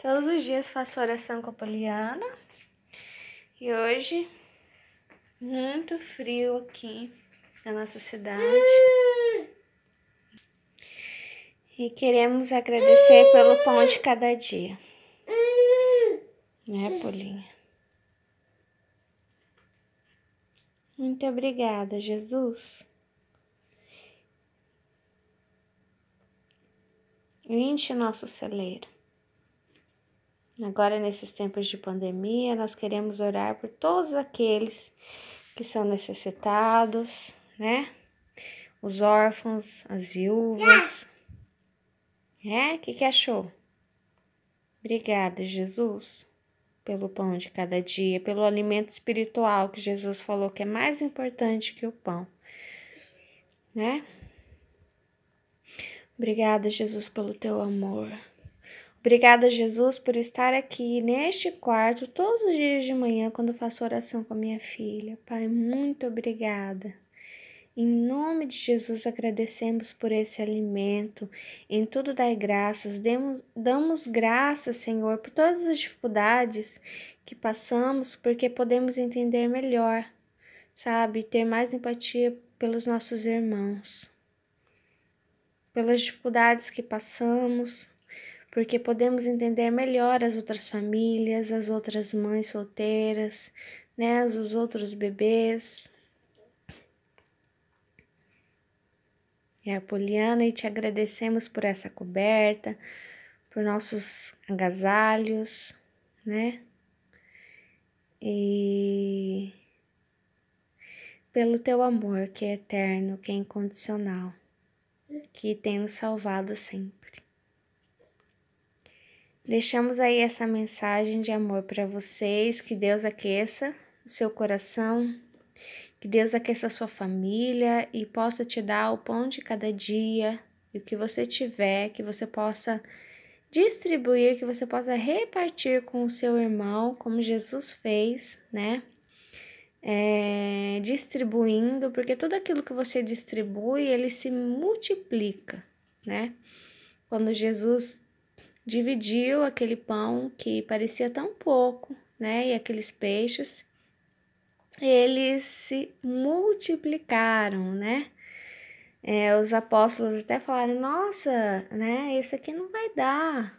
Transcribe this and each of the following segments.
Todos os dias faço oração com a Poliana. E hoje, muito frio aqui na nossa cidade. E queremos agradecer pelo pão de cada dia. Né, Polinha? Muito obrigada, Jesus. Vinte nosso celeiro. Agora, nesses tempos de pandemia, nós queremos orar por todos aqueles que são necessitados, né? Os órfãos, as viúvas. É? O que, que achou? Obrigada, Jesus, pelo pão de cada dia, pelo alimento espiritual que Jesus falou que é mais importante que o pão, né? Obrigada, Jesus, pelo teu amor. Obrigada, Jesus, por estar aqui neste quarto todos os dias de manhã quando faço oração com a minha filha. Pai, muito obrigada. Em nome de Jesus, agradecemos por esse alimento. Em tudo dai graças. Demos, damos graças, Senhor, por todas as dificuldades que passamos, porque podemos entender melhor, sabe? Ter mais empatia pelos nossos irmãos, pelas dificuldades que passamos, porque podemos entender melhor as outras famílias, as outras mães solteiras, né, os outros bebês. É Poliana e te agradecemos por essa coberta, por nossos agasalhos, né? E pelo teu amor que é eterno, que é incondicional, que tem nos salvado sempre. Deixamos aí essa mensagem de amor para vocês. Que Deus aqueça o seu coração, que Deus aqueça a sua família e possa te dar o pão de cada dia e o que você tiver, que você possa distribuir, que você possa repartir com o seu irmão, como Jesus fez, né? É, distribuindo, porque tudo aquilo que você distribui, ele se multiplica, né? Quando Jesus dividiu aquele pão que parecia tão pouco, né? E aqueles peixes, eles se multiplicaram, né? É, os apóstolos até falaram: nossa, né? Esse aqui não vai dar.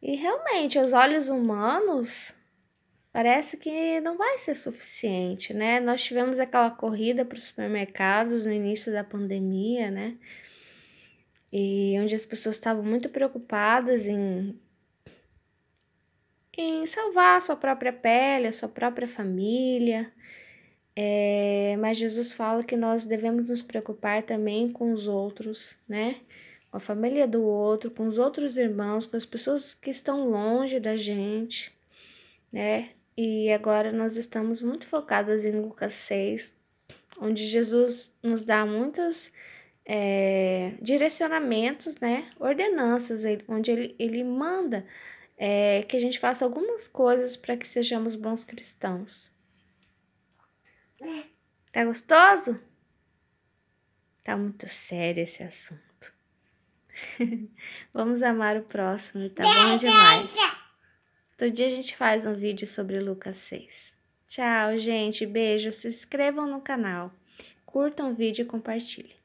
E realmente, aos olhos humanos, parece que não vai ser suficiente, né? Nós tivemos aquela corrida para os supermercados no início da pandemia, né? e onde as pessoas estavam muito preocupadas em em salvar a sua própria pele, a sua própria família. É, mas Jesus fala que nós devemos nos preocupar também com os outros, né? Com a família do outro, com os outros irmãos, com as pessoas que estão longe da gente, né? E agora nós estamos muito focadas em Lucas 6, onde Jesus nos dá muitas é, direcionamentos, né, ordenanças, onde ele, ele manda é, que a gente faça algumas coisas para que sejamos bons cristãos. Tá gostoso? Tá muito sério esse assunto. Vamos amar o próximo, tá bom demais. Todo dia a gente faz um vídeo sobre Lucas 6. Tchau, gente. Beijo. Se inscrevam no canal. Curtam o vídeo e compartilhem.